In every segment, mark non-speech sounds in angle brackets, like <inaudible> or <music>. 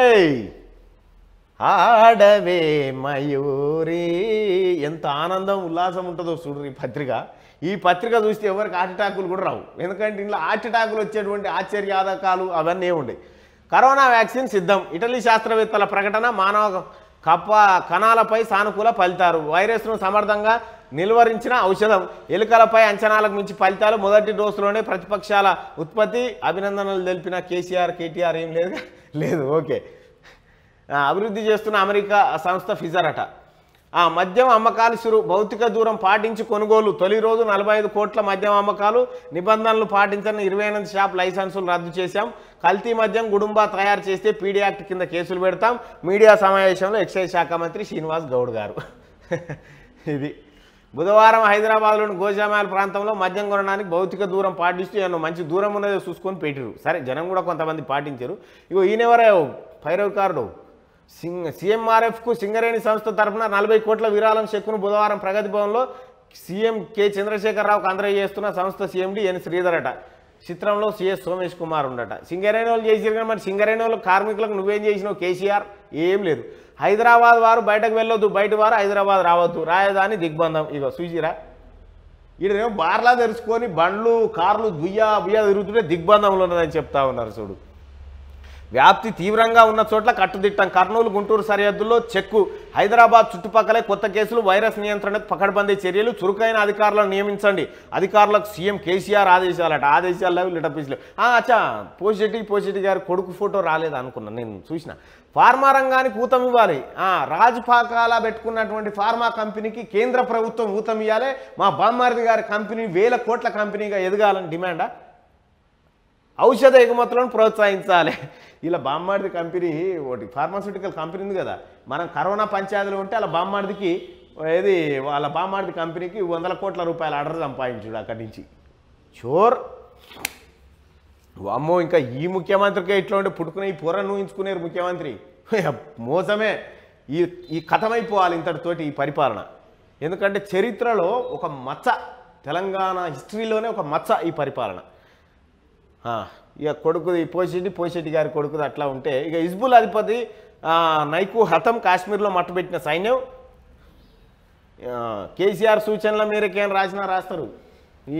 ఏయ్ ఆడవే మయూరి ఎంత ఆనందం ఉల్లాసం ఉంటుందో చూడు ఈ పత్రిక ఈ పత్రిక చూస్తే ఎవరికి హార్ట్అటాకులు కూడా రావు ఎందుకంటే ఇంట్లో హార్ట్అటాకులు వచ్చేటువంటి ఆశ్చర్యాదకాలు అవన్నీ ఉండే కరోనా వ్యాక్సిన్ సిద్ధం ఇటలీ శాస్త్రవేత్తల ప్రకటన మానవ కప్ప కణాలపై సానుకూల ఫలితాలు వైరస్ను సమర్థంగా నిలువరించిన ఔషధం ఎలుకలపై అంచనాలకు మించి ఫలితాలు మొదటి డోసులోనే ప్రతిపక్షాల ఉత్పత్తి అభినందనలు తెలిపిన కేసీఆర్ కేటీఆర్ ఏం లేదు లేదు ఓకే అభివృద్ధి చేస్తున్న అమెరికా సంస్థ ఫిజర్ అట ఆ మద్యం అమ్మకాలు సిరు భౌతిక దూరం పాటించి కొనుగోలు తొలి రోజు నలభై ఐదు కోట్ల మద్యం అమ్మకాలు నిబంధనలు పాటించని ఇరవై ఎనిమిది షాప్ లైసెన్సులు రద్దు చేశాం కల్తీ మద్యం గుడుంబా తయారు చేస్తే పీడీ యాక్ట్ కింద కేసులు పెడతాం మీడియా సమావేశంలో ఎక్సైజ్ శాఖ మంత్రి శ్రీనివాస్ గౌడ్ గారు <laughs> ఇది బుధవారం హైదరాబాద్లోని గోజామాల ప్రాంతంలో మద్యం కొనడానికి భౌతిక దూరం పాటిస్తూ ఏమో మంచి దూరం ఉన్నదే చూసుకొని పెట్టారు సరే జనం కూడా కొంతమంది పాటించారు ఇగో ఈయనెవరే పైరవకారుడు సింగ్ సీఎంఆర్ఎఫ్కు సింగరేణి సంస్థ తరఫున నలభై కోట్ల విరాళం చెక్కును బుధవారం ప్రగతి భవన్లో సీఎం కె చంద్రశేఖరరావుకు చేస్తున్న సంస్థ సీఎండి ఎన్ శ్రీధరట చిత్రంలో సిఎస్ సోమేష్ కుమార్ ఉండట సింగరేణి వాళ్ళు చేసారు కానీ మరి సింగరేణి వాళ్ళు కార్మికులకు నువ్వేం చేసినావు కేసీఆర్ ఏం లేదు హైదరాబాద్ వారు బయటకు వెళ్ళొద్దు బయట వారు హైదరాబాద్ రావద్దు రాజధాని దిగ్బంధం ఇగో సూచిరా ఈడేమో బార్లా తెరుచుకొని బండ్లు కార్లు దుయ్య బుయ్య తిరుగుతుంటే దిగ్బంధంలో ఉన్నదని చెప్తా ఉన్నారు చూడు వ్యాప్తి తీవ్రంగా ఉన్న చోట్ల కట్టుదిట్టం కర్నూలు గుంటూరు సరిహద్దుల్లో చెక్కు హైదరాబాద్ చుట్టుపక్కలే కొత్త కేసులు వైరస్ నియంత్రణకు పకడ్బందీ చర్యలు చురుకైన అధికారులను నియమించండి అధికారులకు సీఎం కేసీఆర్ ఆదేశాలట ఆదేశాలు లేవు లిటపీసులు అచ్చా పోషెట్టి పోషెట్టి గారి కొడుకు ఫోటో రాలేదు అనుకున్నాను నేను చూసిన ఫార్మా రంగానికి ఊతం ఇవ్వాలి రాజపాకాల పెట్టుకున్నటువంటి ఫార్మా కంపెనీకి కేంద్ర ప్రభుత్వం ఊతం ఇవ్వాలి మా బామ్మారిది గారి కంపెనీ వేల కోట్ల కంపెనీగా ఎదగాలని డిమాండా ఔషధ ఎగుమతులను ప్రోత్సహించాలి ఇలా బామ్మాడిది కంపెనీ ఒకటి ఫార్మాస్యూటికల్ కంపెనీ ఉంది కదా మనం కరోనా పంచాయతీలు ఉంటే అలా బామ్మాడిదికి ఏది వాళ్ళ బామ్మాడిది కంపెనీకి వందల కోట్ల రూపాయల ఆర్డర్ సంపాదించుడు అక్కడి నుంచి షోర్ అమ్మో ఇంకా ఈ ముఖ్యమంత్రికే ఇట్లా ఉంటే పుట్టుకునే ఈ పొర ఊహించుకునేరు ముఖ్యమంత్రి మోసమే ఈ ఈ కథమైపోవాలి ఇంతటితోటి ఈ పరిపాలన ఎందుకంటే చరిత్రలో ఒక మచ్చ తెలంగాణ హిస్టరీలోనే ఒక మచ్చ ఈ పరిపాలన ఇక కొడుకుది పోసిరెడ్డి పోసిరెడ్డి గారి కొడుకుది అట్లా ఉంటే ఇక హిజ్బుల్ అధిపతి నైకు హతం కాశ్మీర్లో మట్టుబెట్టిన సైన్యం కేసీఆర్ సూచనల మేరకు ఏం రాసినా రాస్తారు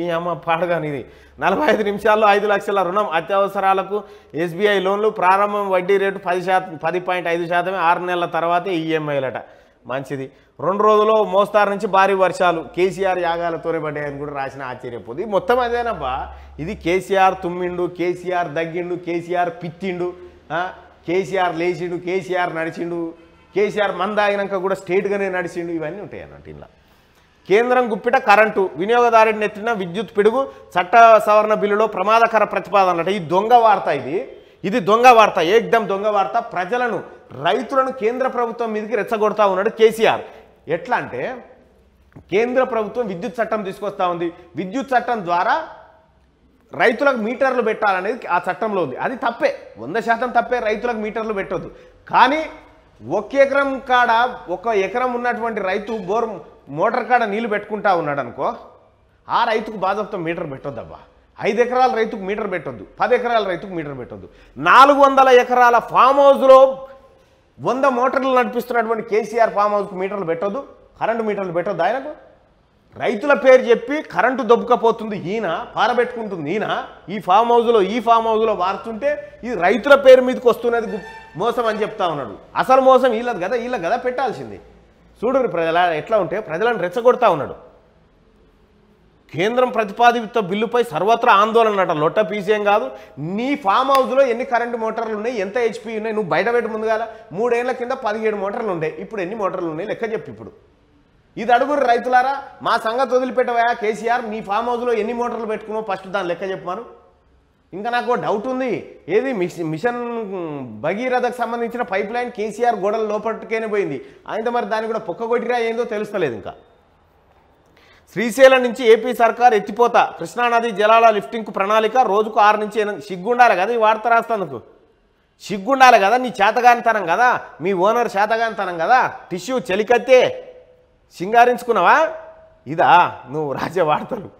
ఈ అమ్మ పాడగాని ఇది నలభై ఐదు నిమిషాల్లో ఐదు లక్షల రుణం అత్యవసరాలకు ఎస్బీఐ లోన్లు ప్రారంభం వడ్డీ రేటు పది శాతం పది పాయింట్ ఐదు శాతమే ఆరు నెలల తర్వాతే ఈఎంఐలట e మంచిది రెండు రోజులు మోస్తారు నుంచి భారీ వర్షాలు కేసీఆర్ యాగాలతోనే అని కూడా రాసిన ఆశ్చర్యపోదు మొత్తం అదేనబ్బా ఇది కేసీఆర్ తుమ్మిండు కేసీఆర్ దగ్గిండు కేసీఆర్ పిత్తిండు కేసీఆర్ లేచిండు కేసీఆర్ నడిచిండు కేసీఆర్ మందాగినాక కూడా స్టేట్గానే నడిచిండు ఇవన్నీ ఉంటాయి అన్నట్టు ఇలా కేంద్రం గుప్పిట కరెంటు వినియోగదారుడిని నెత్తిన విద్యుత్ పిడుగు చట్ట సవరణ బిల్లులో ప్రమాదకర ప్రతిపాదన ఈ దొంగ వార్త ఇది ఇది దొంగ వార్త ఏక్దం దొంగ వార్త ప్రజలను రైతులను కేంద్ర ప్రభుత్వం మీదకి రెచ్చగొడతా ఉన్నాడు కేసీఆర్ ఎట్లా అంటే కేంద్ర ప్రభుత్వం విద్యుత్ చట్టం తీసుకొస్తా ఉంది విద్యుత్ చట్టం ద్వారా రైతులకు మీటర్లు పెట్టాలనేది ఆ చట్టంలో ఉంది అది తప్పే వంద శాతం తప్పే రైతులకు మీటర్లు పెట్టద్దు కానీ ఒక ఎకరం కాడ ఒక ఎకరం ఉన్నటువంటి రైతు బోర్ మోటార్ కాడ నీళ్లు పెట్టుకుంటా ఉన్నాడు అనుకో ఆ రైతుకు బాధపతో మీటర్ పెట్టొద్దబ్బా ఐదు ఎకరాల రైతుకు మీటర్ పెట్టొద్దు పది ఎకరాల రైతుకు మీటర్ పెట్టొద్దు నాలుగు వందల ఎకరాల ఫామ్ హౌస్లో వంద మోటార్లు నడిపిస్తున్నటువంటి కేసీఆర్ ఫామ్ హౌస్కు మీటర్లు పెట్టదు కరెంటు మీటర్లు పెట్టదు ఆయనకు రైతుల పేరు చెప్పి కరెంటు దొబ్బకపోతుంది ఈయన పారబెట్టుకుంటుంది ఈయన ఈ ఫామ్ హౌస్లో ఈ ఫామ్ హౌస్లో వారుతుంటే ఈ రైతుల పేరు మీదకి వస్తున్నది మోసం అని చెప్తా ఉన్నాడు అసలు మోసం వీళ్ళది కదా వీళ్ళ కదా పెట్టాల్సింది చూడరు ప్రజల ఎట్లా ఉంటే ప్రజలను రెచ్చగొడతా ఉన్నాడు కేంద్రం ప్రతిపాదిత బిల్లుపై సర్వత్రా ఆందోళన అంట లొట్ట పీసీఎం కాదు నీ ఫామ్ హౌస్లో ఎన్ని కరెంటు మోటార్లు ఉన్నాయి ఎంత హెచ్పి ఉన్నాయి నువ్వు బయట పెట్టు ముందుగా మూడేళ్ల కింద పదిహేడు మోటార్లు ఉండే ఇప్పుడు ఎన్ని మోటార్లు ఉన్నాయి లెక్క చెప్పి ఇప్పుడు ఇది అడుగురు రైతులారా మా సంగతి వదిలిపెట్టవయా కేసీఆర్ నీ ఫామ్ హౌస్లో ఎన్ని మోటార్లు పెట్టుకున్నావు ఫస్ట్ దాని లెక్క చెప్పమాను ఇంకా నాకు డౌట్ ఉంది ఏది మిషన్ భగీరథకు సంబంధించిన పైప్ లైన్ కేసీఆర్ గోడల లోపలికైనా పోయింది అయితే మరి దాన్ని కూడా పొక్క కొట్టిరా ఏందో తెలుస్తలేదు ఇంకా శ్రీశైలం నుంచి ఏపీ సర్కార్ ఎత్తిపోతా కృష్ణానది జలాల లిఫ్టింగ్కు ప్రణాళిక రోజుకు ఆరు నుంచి సిగ్గుండాలి కదా ఈ వార్త రాస్తాను సిగ్గుండాలి కదా నీ చేతగానితనం కదా మీ ఓనర్ చేతగానితనం కదా టిష్యూ చలికత్తే సింగారించుకున్నావా ఇదా నువ్వు రాసే వార్తలు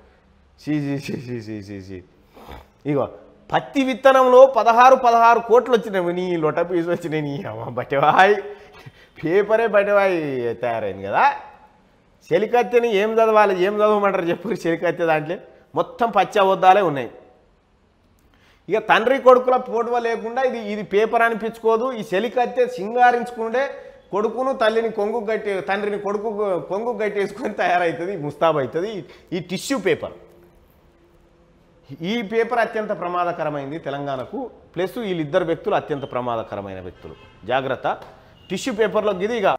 ఇగో పత్తి విత్తనంలో పదహారు పదహారు కోట్లు వచ్చినాయి నీ లొట పీసు వచ్చినాయి నీ అమ్మ బట్టవాయి పేపరే బట్టవాయి తయారైంది కదా చెలికత్తెని ఏం చదవాలి ఏం చదవమంటారు చెప్పు చెలికత్తె దాంట్లో మొత్తం వద్దాలే ఉన్నాయి ఇక తండ్రి కొడుకుల పోటువ లేకుండా ఇది ఇది పేపర్ అనిపించుకోదు ఈ చెలికత్తె సింగారించుకుంటే కొడుకును తల్లిని కొంగు కట్టే తండ్రిని కొడుకు కొంగు కట్టేసుకొని తయారవుతుంది ముస్తాబ్ అవుతుంది ఈ టిష్యూ పేపర్ ఈ పేపర్ అత్యంత ప్రమాదకరమైంది తెలంగాణకు ప్లస్ వీళ్ళిద్దరు వ్యక్తులు అత్యంత ప్రమాదకరమైన వ్యక్తులు జాగ్రత్త టిష్యూ పేపర్లో గిదిగా